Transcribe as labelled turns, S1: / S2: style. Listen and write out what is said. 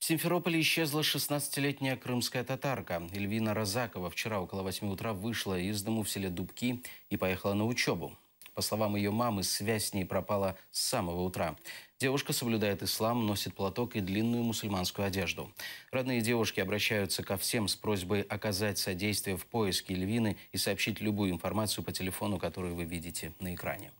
S1: В Симферополе исчезла 16-летняя крымская татарка. Эльвина Розакова вчера около 8 утра вышла из дому в селе Дубки и поехала на учебу. По словам ее мамы, связь с ней пропала с самого утра. Девушка соблюдает ислам, носит платок и длинную мусульманскую одежду. Родные девушки обращаются ко всем с просьбой оказать содействие в поиске Львины и сообщить любую информацию по телефону, которую вы видите на экране.